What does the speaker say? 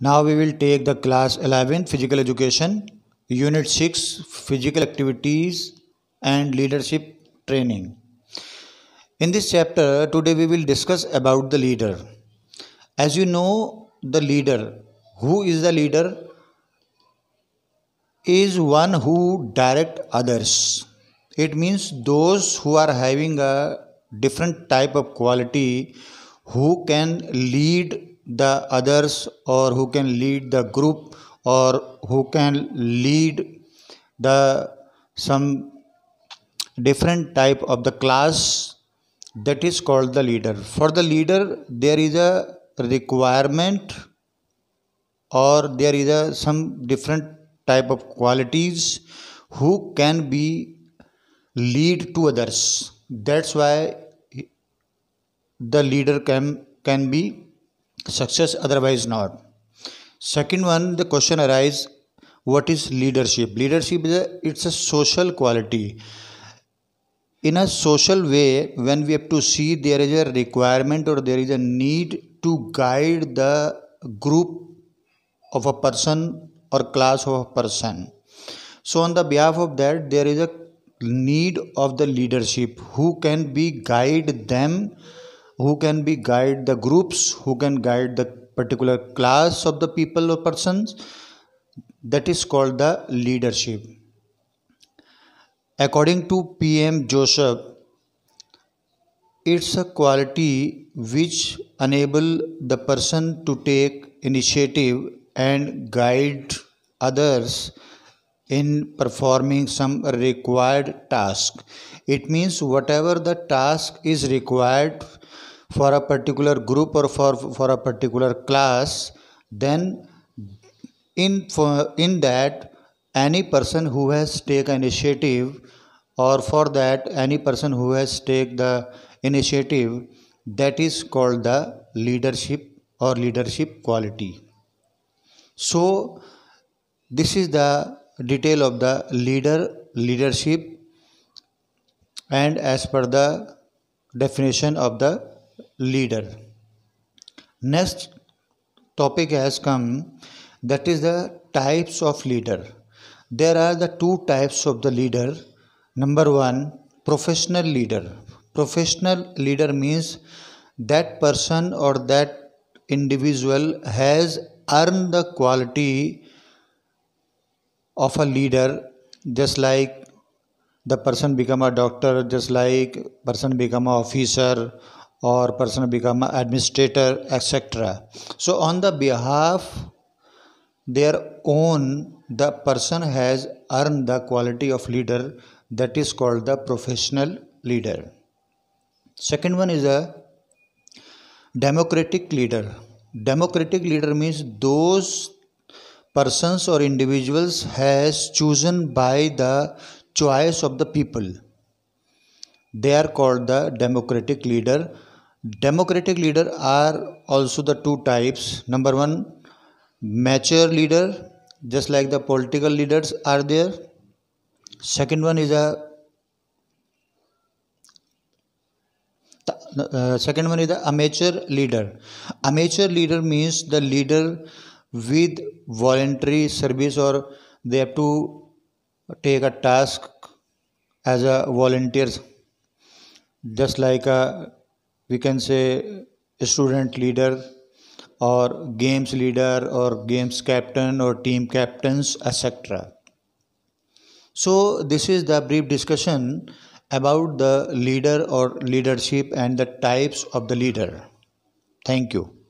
Now we will take the class 11 physical education unit 6 physical activities and leadership training. In this chapter today we will discuss about the leader. As you know the leader who is the leader is one who direct others. It means those who are having a different type of quality who can lead the others or who can lead the group or who can lead the some different type of the class that is called the leader for the leader there is a requirement or there is a some different type of qualities who can be lead to others that's why the leader can can be success otherwise not second one the question arises what is leadership leadership is a, it's a social quality in a social way when we have to see there is a requirement or there is a need to guide the group of a person or class of a person so on the behalf of that there is a need of the leadership who can be guide them who can be guide the groups who can guide the particular class of the people or persons that is called the leadership according to pm joseph it's a quality which enable the person to take initiative and guide others in performing some required task. It means whatever the task is required for a particular group or for, for a particular class, then in, for, in that any person who has taken initiative or for that any person who has take the initiative that is called the leadership or leadership quality so this is the detail of the leader leadership and as per the definition of the leader next topic has come that is the types of leader there are the two types of the leader number 1 professional leader professional leader means that person or that individual has earned the quality of a leader just like the person become a doctor just like person become a officer or person become a administrator etc so on the behalf their own the person has earned the quality of leader that is called the professional leader second one is a democratic leader democratic leader means those persons or individuals has chosen by the choice of the people. They are called the democratic leader. Democratic leader are also the two types. Number one, mature leader, just like the political leaders are there. Second one is a uh, second one is the amateur leader. Amateur leader means the leader with voluntary service or they have to take a task as a volunteers just like a, we can say student leader or games leader or games captain or team captains etc so this is the brief discussion about the leader or leadership and the types of the leader thank you